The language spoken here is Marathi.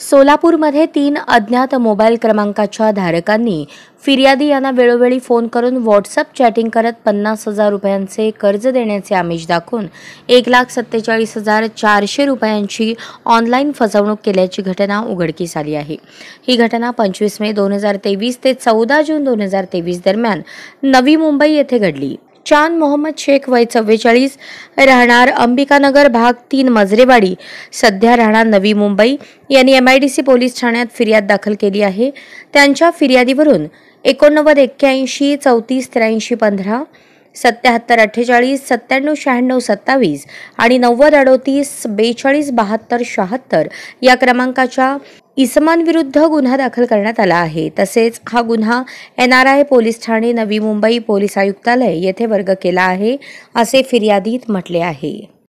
सोलापूरमध्ये तीन अज्ञात मोबाईल क्रमांकाच्या धारकांनी फिर्यादी यांना वेळोवेळी फोन करून व्हॉट्सअप चॅटिंग करत पन्नास हजार रुपयांचे कर्ज देण्याचे आमिष दाखवून एक लाख सत्तेचाळीस हजार चारशे रुपयांची ऑनलाईन फसवणूक केल्याची घटना उघडकीस आली आहे ही घटना पंचवीस मे दोन हजार तेवीस ते चौदा जून दोन हजार तेवीस दरम्यान नवी मुंबई येथे घडली चांद मोहम्मद शेख वय चव्वेचाळीस राहणार अंबिकानगर भाग तीन मजरेवाडी सध्या राहणार नवी मुंबई यांनी M I D C police ठाण्यात फिर्याद दाखल केली आहे त्यांच्या फिर्यादीवरून एकोणनव्वद एक्क्याऐंशी चौतीस त्र्याऐंशी पंधरा सत्याहत्तर अठ्ठेचाळीस सत्त्याण्णव शहाण्णव सत्तावीस आणि नव्वद अडोतीस बेचाळीस बहात्तर शहात्तर या क्रमांकाच्या इसमांविरुद्ध गुन्हा दाखल करण्यात आला आहे तसेच हा गुन्हा एन आर आय पोलीस ठाणे नवी मुंबई पोलीस आयुक्तालय येथे वर्ग केला आहे असे फिर्यादीत म्हटले आहे